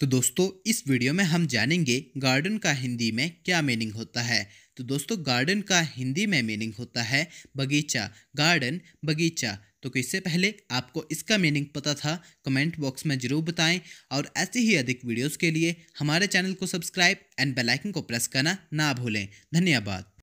तो दोस्तों इस वीडियो में हम जानेंगे गार्डन का हिंदी में क्या मीनिंग होता है तो दोस्तों गार्डन का हिंदी में मीनिंग होता है बगीचा गार्डन बगीचा तो इससे पहले आपको इसका मीनिंग पता था कमेंट बॉक्स में ज़रूर बताएं और ऐसे ही अधिक वीडियोस के लिए हमारे चैनल को सब्सक्राइब एंड बेलाइकन को प्रेस करना ना भूलें धन्यवाद